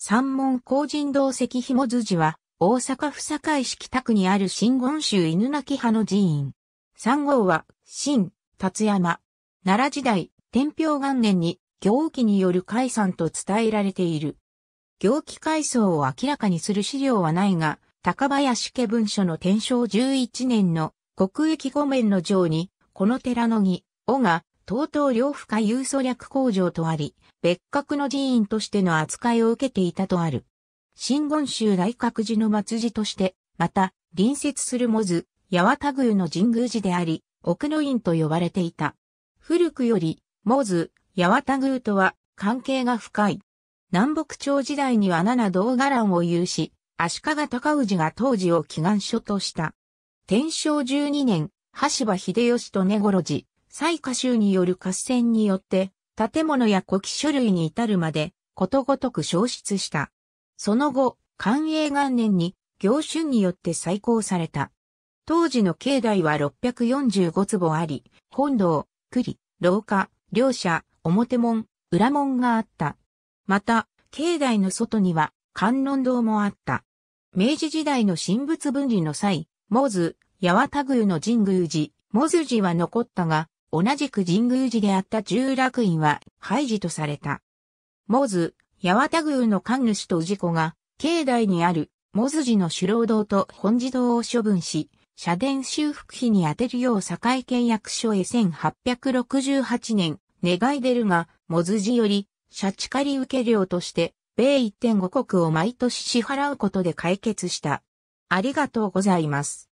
三門工人堂石紐寺は、大阪府堺市北区にある新言宗犬鳴派の寺院。三号は、新、達山。奈良時代、天平元年に、行基による解散と伝えられている。行基改装を明らかにする資料はないが、高林家文書の天正11年の国益御免の上に、この寺の儀、尾が、東東両府下有素略工場とあり、別格の寺院としての扱いを受けていたとある。新言宗大閣寺の末寺として、また、隣接するモズ、八幡宮の神宮寺であり、奥の院と呼ばれていた。古くより、モズ、八幡宮とは関係が深い。南北朝時代には七道伽藍を有し、足利尊氏が当時を祈願所とした。天正十二年、橋場秀吉と根頃寺、最下州による合戦によって、建物や古希書類に至るまで、ことごとく消失した。その後、寛永元年に、行春によって再興された。当時の境内は645坪あり、本堂、栗、廊下、両者、表門、裏門があった。また、境内の外には、観音堂もあった。明治時代の神仏分離の際、モズ、八幡宮の神宮寺、モズ寺は残ったが、同じく神宮寺であった従楽院は廃寺とされた。モズ、八幡宮の神主と氏子が、境内にある、モズ寺の首労堂と本寺堂を処分し、社殿修復費に充てるよう堺契約書へ1868年、願い出るが、モズ寺より、社地借り受け料として、米1.5国を毎年支払うことで解決した。ありがとうございます。